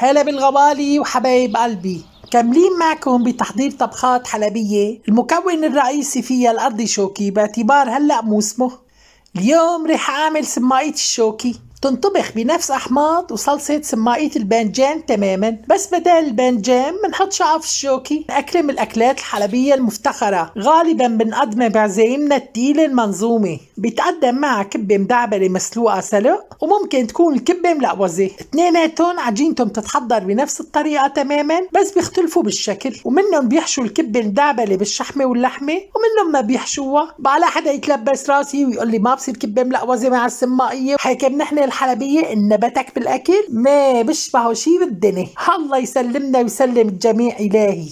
هلا بالغبالي وحبايب قلبي كاملين معكم بتحضير طبخات حلبية المكون الرئيسي فيها الأرضي شوكي باعتبار هلأ موسمه اليوم رح أعمل سماية الشوكي تنطبخ بنفس أحماض وصلصة سمائية البانجان تماما بس بدال البانجان بنحط شعف الشوكي نأكرم الأكلات الحلبية المفتخرة غالبا بنقدمها بعزايمنا التقيلة المنظومة بيتقدم معها كبة مدعبلة مسلوقة سلق وممكن تكون الكبة ملقوزة اثنيناتهم عجينتهم بتتحضر بنفس الطريقة تماما بس بيختلفوا بالشكل ومنهم بيحشوا الكبة المدعبلة بالشحمة واللحمة ومنهم ما بيحشوها بقى حدا يتلبس راسي ويقول لي ما بصير كبة ملقوزة مع السمائية حكي نحن الحلبيه انبتك بالاكل ما بيشبهه شي بالدنيا الله يسلمنا ويسلم الجميع الهي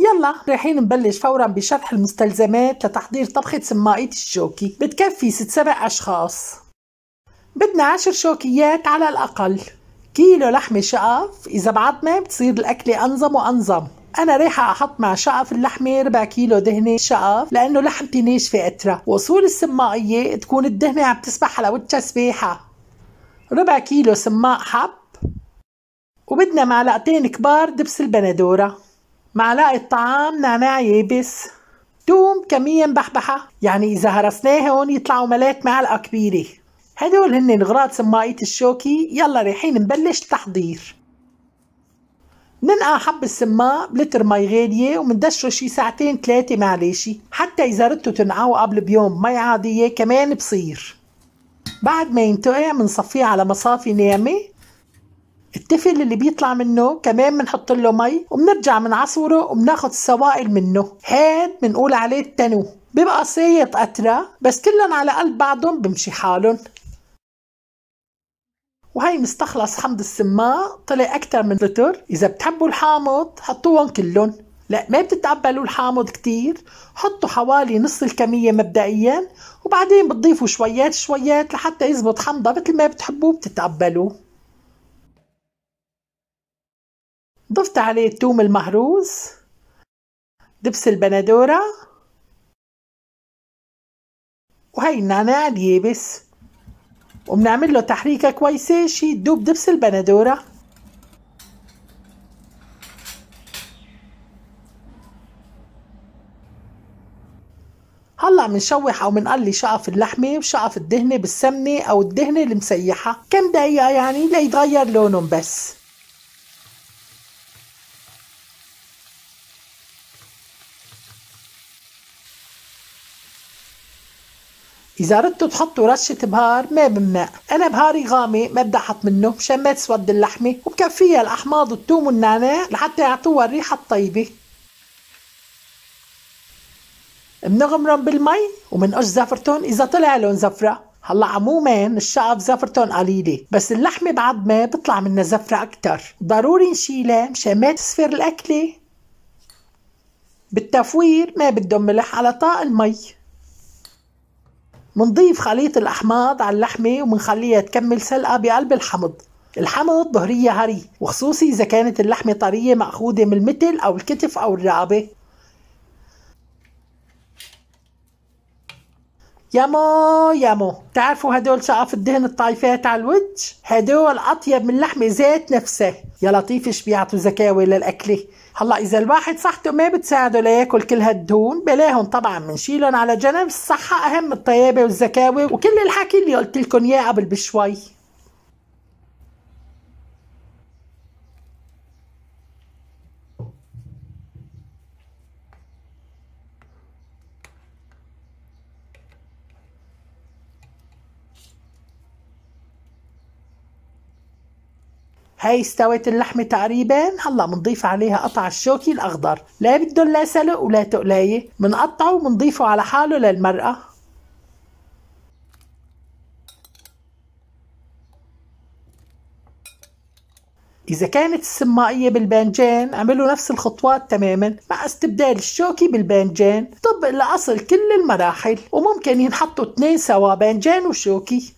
يلا رايحين نبلش فورا بشرح المستلزمات لتحضير طبخة سماقية الشوكي بتكفي ست سبع أشخاص بدنا عشر شوكيات على الأقل كيلو لحمة شقف إذا بعضنا بتصير الأكلة أنظم وأنظم أنا رايحة أحط مع شقف اللحمة ربع كيلو دهنة شقف لأنه لحمتي ناشفة اترى وصول السماقية تكون الدهنة عم تسبح على حلاوتها سباحة ربع كيلو سماق حب وبدنا معلقتين كبار دبس البندورة معلقة طعام نعناع يابس توم كمية مبحبحة يعني إذا هرسناه هون يطلعوا ملات معلقة كبيرة هدول هن غراض سماقية الشوكي يلا رايحين نبلش التحضير ننقع حب السماق بلتر مي غالية ومندشره شي ساعتين ثلاثة معليشي حتى إذا ردتوا تنقعوا قبل بيوم مي عادية كمان بصير بعد ما ينتقع بنصفيه على مصافي ناعمه التفل اللي بيطلع منه كمان بنحط له مي وبنرجع بنعصره وبناخد السوائل منه هاد بنقول عليه التنو بيبقى سيط قطرة بس كلن على قلب بعضهم بمشي حالهم وهي مستخلص حمض السماء طلع أكتر من لتر إذا بتحبوا الحامض حطوهم كلهم لا ما بتتقبلوا الحامض كتير حطوا حوالي نص الكمية مبدئيا وبعدين بتضيفوا شويات شويات لحتى يزبط حمضة مثل ما بتحبوه بتتقبلوه ضفت عليه الثوم المهروس دبس البندورة وهي النعناع اليابس وبنعمل له تحريكة كويسة شي دوب دبس البندورة هلا بنشوح او بنقلي شقف اللحمه وشقف الدهنه بالسمنه او الدهنه المسيحه كم دقيقه يعني ليتغير لونهم بس إذا ردتوا تحطوا رشة بهار ما بمنع، أنا بهاري غامق ما بدي أحط منه مشان ما تسود اللحمة وبكفيها الأحماض والثوم والنعناع لحتى يعطوها الريحة الطيبة. بنغمرهم بالمي وبنقش زفرتهم اذا طلع لون زفره هلا عموما الشقف زفرتهم قليلة بس اللحمة بعد ما بطلع منها زفرة أكتر ضروري نشيلها مشان ما تصفر الأكلة بالتفوير ما بدهم ملح على طاق المي منضيف خليط الأحماض على اللحمة ومنخليها تكمل سلقة بقلب الحمض الحمض ظهرية هري وخصوصي إذا كانت اللحمة طرية مأخوذة من المتل أو الكتف أو الرقبة يامو يامو تعرفوا هدول شقف الدهن الطايفات على الوجه هدول اطيب من لحمه زيت نفسه يا لطيف ايش بيعطوا زكاوي للاكله هلا اذا الواحد صحته ما بتساعده لياكل كل هالدهون بلاهم طبعا بنشيلهم على جنب الصحه اهم الطيابه والزكاوي وكل الحكي اللي قلت لكم اياه قبل بشوي هاي استوت اللحمة تقريبا هلا بنضيف عليها قطع الشوكي الأخضر لا بدهم لا سلق ولا تقلاية بنقطعه وبنضيفه على حاله للمرأة إذا كانت السمائية بالبانجان اعملوا نفس الخطوات تماما مع استبدال الشوكي بالبانجان طبق لأصل كل المراحل وممكن ينحطوا اثنين سوا بانجان وشوكي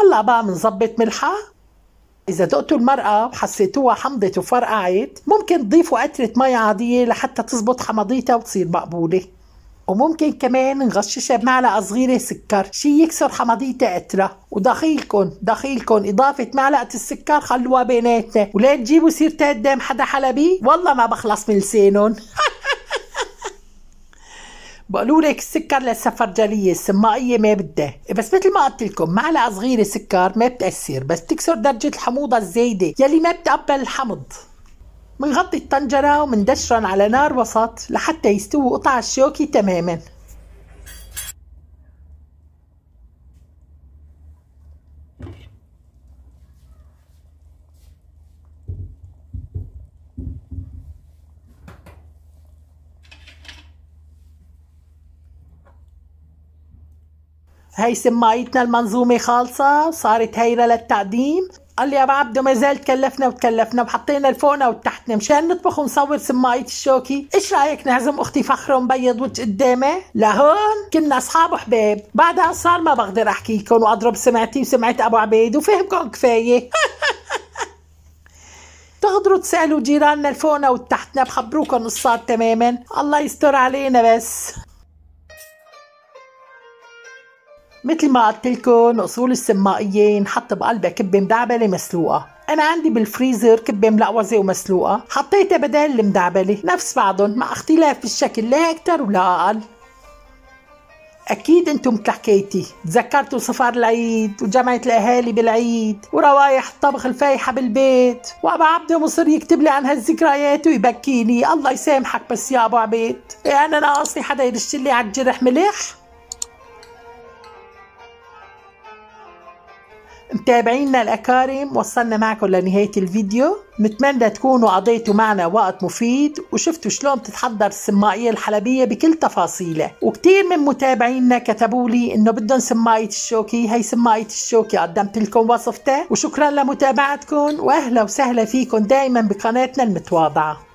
هلا بقى بنظبط ملحة إذا دقتوا المرقة وحسيتوها حمضت وفرقعت ممكن تضيفوا قطرة مي عادية لحتى تزبط حمضيتها وتصير مقبولة وممكن كمان نغششها بمعلقة صغيرة سكر شي يكسر حمضيتها قطرة ودخيلكن دخيلكن إضافة معلقة السكر خلوها بيناتنا ولا تجيبوا سيرتها قدام حدا حلبي والله ما بخلص من لسانهم بقولوا لك السكر للسفرجليه السمائيه ما بدها بس مثل ما قلت لكم معلقه صغيره سكر ما بتاثر بس بتكسر درجه الحموضه الزايده يلي ما بتقبل الحمض منغطي الطنجرة ومندشرن على نار وسط لحتى يستووا قطع الشوكي تماما هي سمايتنا المنظومة خالصة صارت هاي للتقديم قال لي يا ابو عبده ما زال تكلفنا وتكلفنا وحطينا الفونه وتحتنا مشان نطبخ ونصور سمايه الشوكي ايش رايك نعزم اختي فخره ونبيض وجه قدامه لهون كنا اصحاب وحباب بعدها صار ما بقدر احكي لكم واضرب سمعتي وسمعه ابو عبيد وفهمكم كفايه تقدروا تسالوا جيراننا الفونه وتحتنا بخبروكم الصاد تماما الله يستر علينا بس مثل ما قلت لكم اصول السمائيه نحط بقلبها كبه مدعبله مسلوقه انا عندي بالفريزر كبه ملقوزه ومسلوقه حطيتها بدل المدعبله نفس بعضهم مع اختلاف الشكل لا اكثر ولا اقل اكيد انتم مثل حكايتي تذكرتوا سفر العيد وجمعة الاهالي بالعيد وروائح الطبخ الفايحة بالبيت وابا عبده مصر يكتب لي عن هالذكريات ويبكيني الله يسامحك بس يا ابو عبيد إيه انا ناقصني حدا يرش لي على الجرح ملح متابعينا الأكارم وصلنا معكم لنهاية الفيديو متمنى تكونوا قضيتوا معنا وقت مفيد وشفتوا شلون بتتحضر السمائية الحلبية بكل تفاصيلها وكتير من متابعينا كتبوا لي انه بدهم سمائية الشوكي هي سمائية الشوكي قدمت لكم وصفته وشكرا لمتابعتكم واهلا وسهلا فيكم دائما بقناتنا المتواضعة